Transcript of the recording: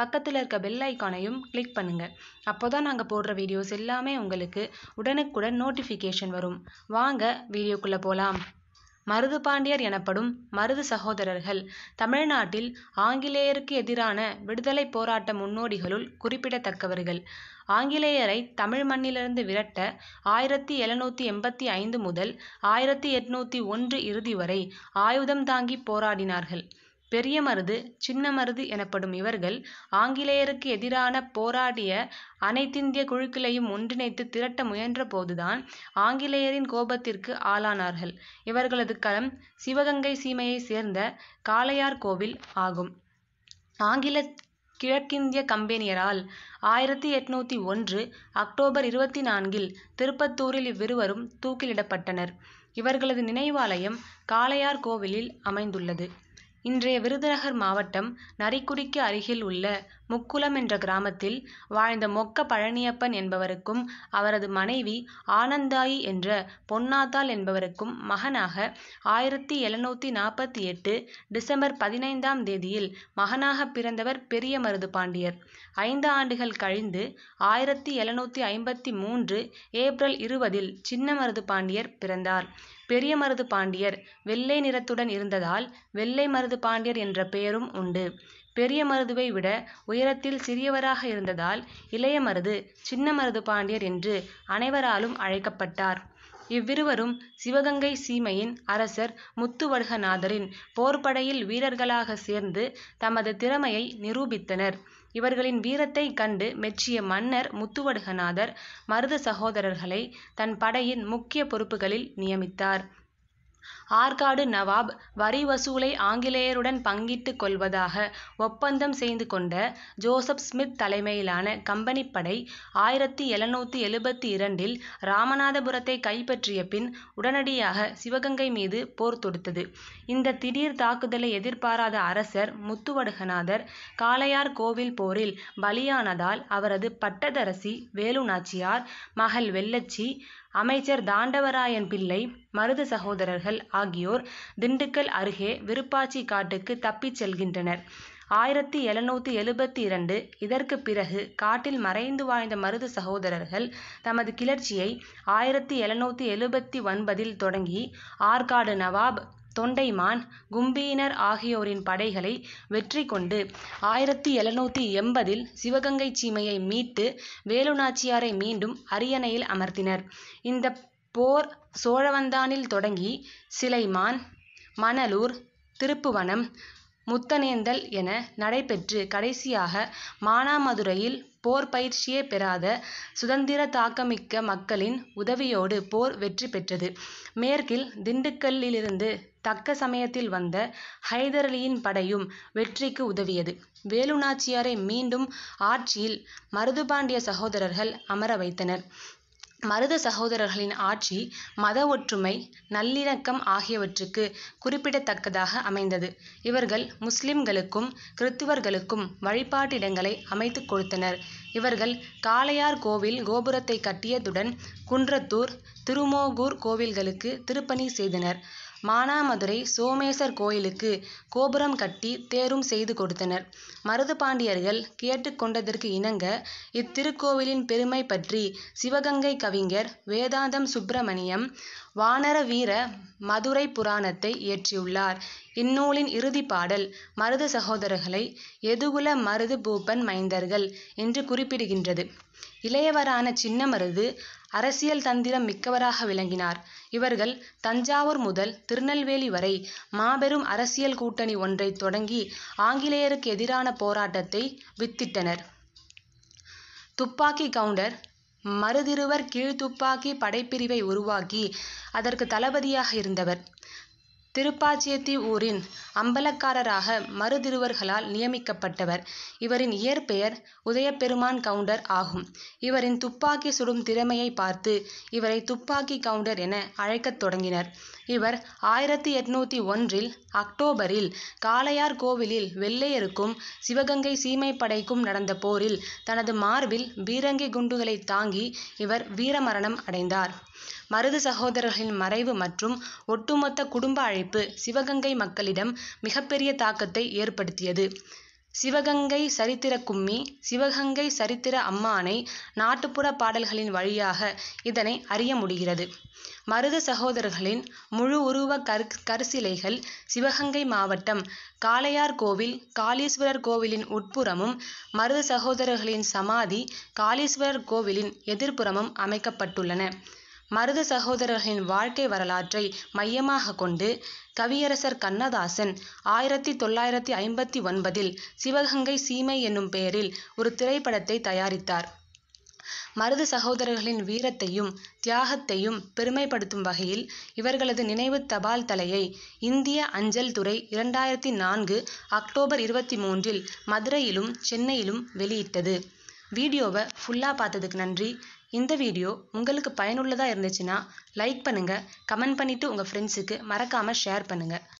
பக்கத்தில் இருக்க பெல் ஐக்கானையும் கிளிக் பண்ணுங்க அப்போ தான் நாங்கள் போடுற வீடியோஸ் எல்லாமே உங்களுக்கு உடனுக்குடன் நோட்டிஃபிகேஷன் வரும் வாங்க வீடியோக்குள்ளே போகலாம் மருது பாண்டியர் எனப்படும் மருது சகோதரர்கள் தமிழ்நாட்டில் ஆங்கிலேயருக்கு எதிரான விடுதலை போராட்ட முன்னோடிகளுள் குறிப்பிடத்தக்கவர்கள் ஆங்கிலேயரை தமிழ் மண்ணிலிருந்து விரட்ட ஆயிரத்தி எழுநூத்தி எண்பத்தி ஐந்து முதல் ஆயிரத்தி எட்நூத்தி ஒன்று இறுதி வரை ஆயுதம் தாங்கி போராடினார்கள் பெரிய மருது சின்ன மருது எனப்படும் இவர்கள் ஆங்கிலேயருக்கு எதிரான போராடிய அனைத்திந்திய குழுக்களையும் ஒன்றிணைத்து திரட்ட முயன்றபோதுதான் ஆங்கிலேயரின் கோபத்திற்கு ஆளானார்கள் இவர்களது களம் சிவகங்கை சீமையைச் சேர்ந்த காளையார்கோவில் ஆகும் ஆங்கில கிழக்கிந்திய கம்பெனியரால் ஆயிரத்தி எட்நூத்தி ஒன்று அக்டோபர் இருபத்தி நான்கில் திருப்பத்தூரில் இவ்விருவரும் தூக்கிலிடப்பட்டனர் இவர்களது நினைவாலயம் காளையார் கோவிலில் அமைந்துள்ளது இன்றைய விருதுநகர் மாவட்டம் நரிக்குடிக்கு அருகில் உள்ள முக்குளம் என்ற கிராமத்தில் வாழ்ந்த மொக்க பழனியப்பன் என்பவருக்கும் அவரது மனைவி ஆனந்தாயி என்ற பொன்னாத்தாள் என்பவருக்கும் மகனாக ஆயிரத்தி எழுநூத்தி நாற்பத்தி எட்டு டிசம்பர் பதினைந்தாம் தேதியில் மகனாக பிறந்தவர் பெரிய மருது பாண்டியர் ஐந்து ஆண்டுகள் கழிந்து ஆயிரத்தி எழுநூத்தி ஐம்பத்தி மூன்று ஏப்ரல் இருபதில் மருது பாண்டியர் பிறந்தார் பெரிய மருது பாண்டியர் வெள்ளை நிறத்துடன் இருந்ததால் வெள்ளை மருது பாண்டியர் என்ற பெயரும் உண்டு பெரிய மருதுவை விட உயரத்தில் சிறியவராக இருந்ததால் இளைய மருது சின்ன மருது பாண்டியர் என்று அனைவராலும் அழைக்கப்பட்டார் இவ்விருவரும் சிவகங்கை சீமையின் அரசர் முத்துவடுகநாதரின் போர்படையில் வீரர்களாக சேர்ந்து தமது திறமையை நிரூபித்தனர் இவர்களின் வீரத்தைக் கண்டு மெச்சிய மன்னர் முத்துவடுகநாதர் மருத சகோதரர்களை தன் படையின் முக்கிய பொறுப்புகளில் நியமித்தார் ஆற்காடு நவாப் வரி வசூலை ஆங்கிலேயருடன் பங்கிட்டுக் கொள்வதாக ஒப்பந்தம் செய்து கொண்ட ஜோசப் ஸ்மித் தலைமையிலான கம்பெனிப்படை ஆயிரத்தி எழுநூத்தி எழுபத்தி இரண்டில் ராமநாதபுரத்தை கைப்பற்றிய பின் உடனடியாக சிவகங்கை மீது போர் தொடுத்தது இந்த திடீர் தாக்குதலை எதிர்பாராத அரசர் முத்துவடுகநாதர் காளையார் கோவில் போரில் பலியானதால் அவரது பட்டதரசி வேலு நாச்சியார் மகள் வெள்ளச்சி அமைச்சர் தாண்டவராயன் பிள்ளை மருது சகோதரர்கள் ஆகியோர் திண்டுக்கல் அருகே விருப்பாச்சி காட்டுக்கு தப்பிச் செல்கின்றனர் ஆயிரத்தி எழுநூத்தி எழுபத்தி இரண்டு இதற்கு பிறகு காட்டில் மறைந்து வாழ்ந்த மருது சகோதரர்கள் தமது கிளர்ச்சியை ஆயிரத்தி எழுநூத்தி எழுபத்தி ஒன்பதில் தொடங்கி ஆற்காடு நவாப் தொண்டைமான் கும்பியினர் ஆகியோரின் படைகளை வெற்றி கொண்டு ஆயிரத்தி எழுநூத்தி எண்பதில் சிவகங்கை சீமையை மீட்டு வேலுநாச்சியாரை மீண்டும் அரியணையில் அமர்த்தினர் இந்த போர் சோழவந்தானில் தொடங்கி சிலைமான் மணலூர் திருப்புவனம் முத்தனேந்தல் என நடைபெற்று கடைசியாக மானாமதுரையில் போர் பயிற்சியே பெறாத சுதந்திர தாக்கமிக்க மக்களின் உதவியோடு போர் வெற்றி பெற்றது மேற்கில் திண்டுக்கல்லிலிருந்து தக்க சமயத்தில் வந்த ஹைதரலியின் படையும் வெற்றிக்கு உதவியது வேலு நாச்சியாரை மீண்டும் ஆட்சியில் மருதுபாண்டிய சகோதரர்கள் அமர வைத்தனர் மருத சகோதரர்களின் ஆட்சி மத ஒற்றுமை நல்லிணக்கம் ஆகியவற்றுக்கு குறிப்பிடத்தக்கதாக அமைந்தது இவர்கள் முஸ்லிம்களுக்கும் கிறித்துவர்களுக்கும் வழிபாட்டிடங்களை அமைத்துக் கொடுத்தனர் இவர்கள் காளையார் கோவில் கோபுரத்தை கட்டியதுடன் குன்றத்தூர் திருமோகூர் கோவில்களுக்கு திருப்பணி செய்தனர் மானாமதுரை சோமேசர் கோயிலுக்கு கோபுரம் கட்டி தேரும் செய்து கொடுத்தனர். மருது பாண்டியர்கள் கேட்டுக் கொண்டதற்கு இணங்க இத்திருக்கோவிலின் பெருமை பற்றி சிவகங்கை கவிஞர் வேதாந்தம் சுப்பிரமணியம் வானர வீர மதுரை புராணத்தை இயற்றியுள்ளார். இந்நூலின் இறுதி பாடல் மருது சகோதரர்களை "எதுகுல மருது பூபன் மைந்தர்கள்" என்று குறிப்பிடுகின்றது. இளையவரான சின்னமருது அரசியல் தந்திரம் மிக்கவராக விளங்கினார். இவர்கள் தஞ்சாவூர் முதல் திருநெல்வேலி வரை மாபெரும் அரசியல் கூட்டணி ஒன்றைத் தொடங்கி ஆங்கிலேயருக்கு எதிரான போராட்டத்தை வித்திட்டனர். துப்பாக்கி கவுண்டர் மருதிருவர் கீழ்த்துப்பாக்கி படைப்பிரிவை உருவாக்கி அதற்கு தளபதியாக இருந்தவர். திருப்பாச்சியத்தி ஊரின் அம்பலக்காரராக மருதிருவர்களால் நியமிக்கப்பட்டவர். இவரின் இயற்பெயர் உதயபெருமான் கவுண்டர் ஆகும். இவரின் துப்பாக்கி சுடும் திறமையை பார்த்து இவரை துப்பாக்கி கவுண்டர் என அழைக்கத் தொடங்கினர். இவர் ஆயிரத்தி எட்நூத்தி ஒன்றில் அக்டோபரில் காளையார் கோவிலில் வெள்ளையருக்கும் சிவகங்கை சீமைப்படைக்கும் நடந்த போரில் தனது மார்பில் பீரங்கி குண்டுகளை தாங்கி இவர் வீரமரணம் அடைந்தார். மருது சகோதரர்களின் மறைவு மற்றும் ஒட்டுமொத்த குடும்ப அழைப்பு சிவகங்கை மக்களிடம் மிகப்பெரிய தாக்கத்தை ஏற்படுத்தியது சிவகங்கை சரித்திர கும்மி சிவகங்கை சரித்திர அம்மானை நாட்டுப்புற பாடல்களின் வழியாக இதனை அறிய முடிகிறது மருத சகோதரர்களின் முழு உருவ கரு கருசிலைகள் சிவகங்கை மாவட்டம் காளையார் கோவில் காளீஸ்வரர் கோவிலின் உட்புறமும் மருத சகோதரர்களின் சமாதி காளீஸ்வரர் கோவிலின் எதிர்ப்புறமும் அமைக்கப்பட்டுள்ளன மருது சகோதரர்களின் வாழ்க்கை வரலாற்றை மையமாக கொண்டு கவியரசர் கண்ணதாசன் ஆயிரத்தி தொள்ளாயிரத்தி ஐம்பத்தி ஒன்பதில் சிவகங்கை சீமை என்னும் பெயரில் ஒரு திரைப்படத்தை தயாரித்தார் மருது சகோதரர்களின் வீரத்தையும் தியாகத்தையும் பெருமைப்படுத்தும் வகையில் இவர்களது நினைவு தபால் தலையை இந்திய அஞ்சல் துறை இரண்டாயிரத்தி நான்கு அக்டோபர் இருபத்தி மூன்றில் மதுரையிலும் சென்னையிலும் வெளியிட்டது வீடியோவை ஃபுல்லாக பார்த்ததுக்கு நன்றி இந்த வீடியோ உங்களுக்கு பயனுள்ளதாக இருந்துச்சுன்னா லைக் பண்ணுங்கள் கமெண்ட் பண்ணிவிட்டு உங்கள் ஃப்ரெண்ட்ஸுக்கு மறக்காமல் ஷேர் பண்ணுங்கள்